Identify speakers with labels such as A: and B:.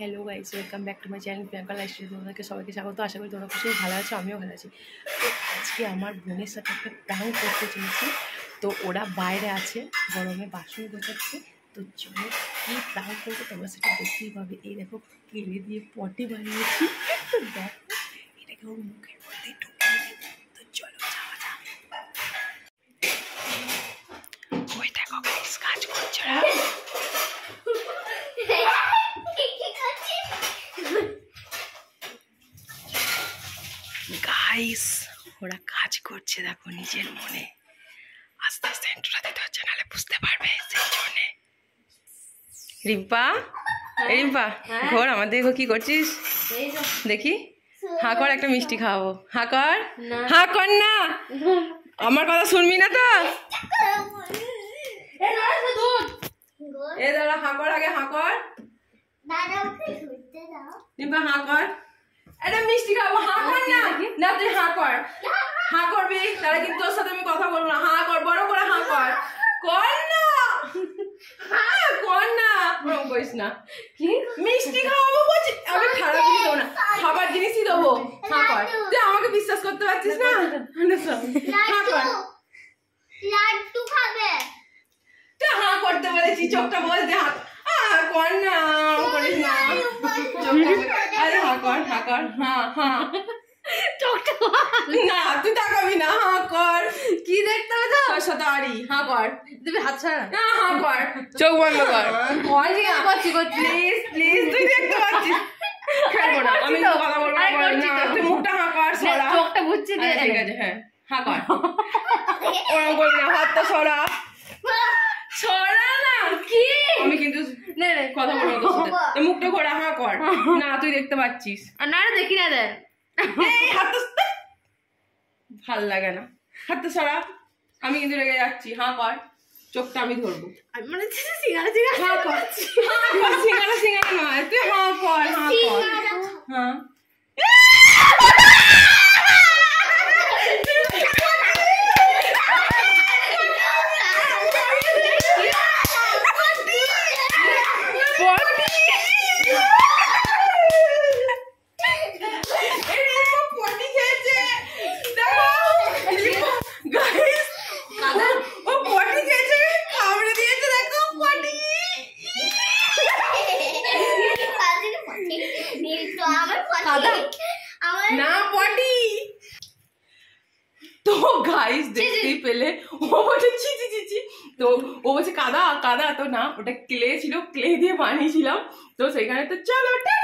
A: Hello guys welcome back to my channel Priyanka lifestyle তোমাদেরকে সবাইকে স্বাগত আশা করি তোমরা খুশি ভালো আছো আমিও ভালো আছি তো আজকে আমার বোনের সাথে একটা প্রাঙ্ক করতে চলেছি তো ওরা বাইরে আছে গরমে বাসন গোছাচ্ছে তো চলো কী প্রাঙ্ক করবো তোমরা সেটা দেখতেই পাবে এই দেখো কেড়ে দিয়ে পটি বানিয়েছি তো দেখো এটাকে ওর মুখে গাইস ওরা কাজ করছে দেখো নিজের মনে আস্তে আস্তে ইন্ট্রোটা দিতে হচ্ছে নাহলে বুঝতে পারবে সেই জন্যে রিম্পা হ্যাঁ, রিম্পা হ্যাঁ। ঘোর আমার দেখো কি করছিস দেখি হাঁকর কর একটা মিষ্টি খাওয়াবো হাঁকর কর হাঁ কর না আমার কথা শুনবি না তো এ দাঁড়া হাঁকর আগে হাঁকর কর রিম্পা এটা মিষ্টি খাবো হা হ্যাঁ, কর না না তুই হা কর হা করবি তাহলে কিন্তু তোর সাথে আমি কথা বলবো না হা কর বড় করে হা কর কর না হ্যাঁ কর না ওরকম করিস না কি মিষ্টি খাবো বলছি আমি খারাপ জিনিস দেবো না খাবার জিনিসই দেবো হা কর তুই আমাকে বিশ্বাস করতে পারছিস না হ্যাঁ, হা কর লাড্ডু খাবে তা হা করতে বলেছি চোখটা বলতে হা কর না করিস না কর হ্যাঁ হ্যাঁ না তুই তাকাবি না হ্যাঁ, কর কি দেখতে হবে তো হ্যাঁ, কর তুমি হাত ছাড়া না হ্যাঁ, কর চোখ বন্ধ কর প্লিজ প্লিজ তুই দেখতে পাচ্ছিস খেলবো না আমি তো কথা বলবো না তুই মুখটা হাঁ কর সরা চোখটা বুঝছি ঠিক আছে হ্যাঁ কর ওরকম না হাতটা সরা সরা না কি আমি কিন্তু মুখটা ঘোরা হা কর না তুই দেখতে পাচ্ছিস না দেখি না দেখ ভাল লাগে না হাত সারা আমি কিন্তু রেগে যাচ্ছি হা কর চোখটা আমি ধরবো মানে সিঙ্গারা সিঙ্গারা কর সিঙ্গারা সিঙ্গারা নয় তুই হা কর হা কর হ্যাঁ সাদা না পটি তো গাইস দেখতেই পেলে ও বলছে ছি ছি ছি ছি তো ও বলছে কাদা কাদা তো না ওটা ক্লে ছিল ক্লে দিয়ে বানিয়েছিলাম তো সেখানে তো চলো